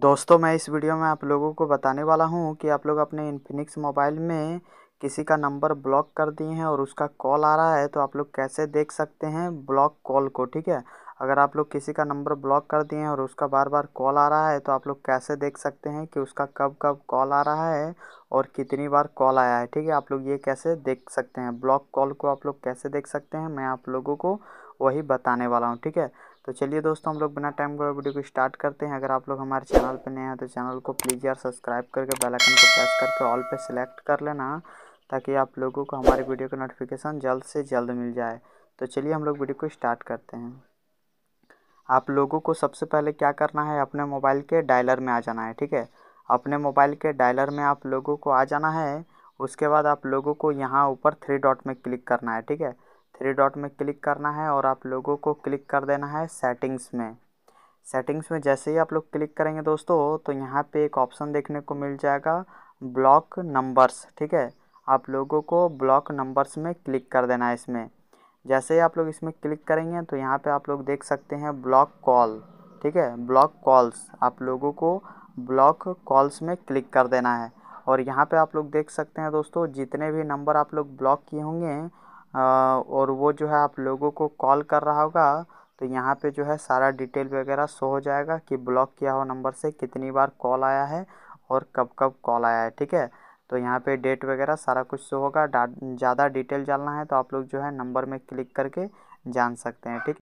दोस्तों मैं इस वीडियो में आप लोगों को बताने वाला हूँ कि आप लोग अपने इन्फिनिक्स मोबाइल में किसी का नंबर ब्लॉक कर दिए हैं और उसका कॉल आ रहा है तो आप लोग कैसे देख सकते हैं ब्लॉक कॉल को ठीक है अगर आप लोग किसी का नंबर ब्लॉक कर दिए हैं और उसका बार बार कॉल आ रहा है तो आप लोग कैसे देख सकते हैं कि उसका कब कब कॉल आ रहा है और कितनी बार कॉल आया है ठीक है आप लोग ये कैसे देख सकते हैं ब्लॉक कॉल को आप लोग कैसे देख सकते हैं मैं आप लोगों को वही बताने वाला हूँ ठीक है तो चलिए दोस्तों हम लोग बिना टाइम को वीडियो को स्टार्ट करते हैं अगर आप लोग हमारे चैनल पर नए हैं तो चैनल को प्लीज़ यार सब्सक्राइब करके बेल आइकन को प्रेस करके ऑल पे सेलेक्ट कर लेना ताकि आप लोगों को हमारे वीडियो का नोटिफिकेशन जल्द से जल्द मिल जाए तो चलिए हम लोग वीडियो को स्टार्ट करते हैं आप लोगों को सबसे पहले क्या करना है अपने मोबाइल के डायलर में आ जाना है ठीक है अपने मोबाइल के डायलर में आप लोगों को आ जाना है उसके बाद आप लोगों को यहाँ ऊपर थ्री डॉट में क्लिक करना है ठीक है थ्री डॉट में क्लिक करना है और आप लोगों को क्लिक कर देना है सेटिंग्स में सेटिंग्स में जैसे ही आप लोग क्लिक करेंगे दोस्तों तो यहाँ पे एक ऑप्शन देखने को मिल जाएगा ब्लॉक नंबर्स ठीक है आप लोगों को ब्लॉक नंबर्स में क्लिक कर देना है इसमें जैसे ही आप लोग इसमें क्लिक करेंगे तो यहाँ पे आप लोग देख सकते हैं ब्लॉक कॉल ठीक है ब्लॉक कॉल्स आप लोगों को ब्लॉक कॉल्स में क्लिक कर देना है और यहाँ पे आप लोग देख सकते हैं दोस्तों जितने भी नंबर आप लोग ब्लॉक किए होंगे और वो जो है आप लोगों को कॉल कर रहा होगा तो यहाँ पे जो है सारा डिटेल वगैरह शो हो जाएगा कि ब्लॉक किया हुआ नंबर से कितनी बार कॉल आया है और कब कब कॉल आया है ठीक है तो यहाँ पे डेट वगैरह सारा कुछ शो होगा ज़्यादा डिटेल जानना है तो आप लोग जो है नंबर में क्लिक करके जान सकते हैं ठीक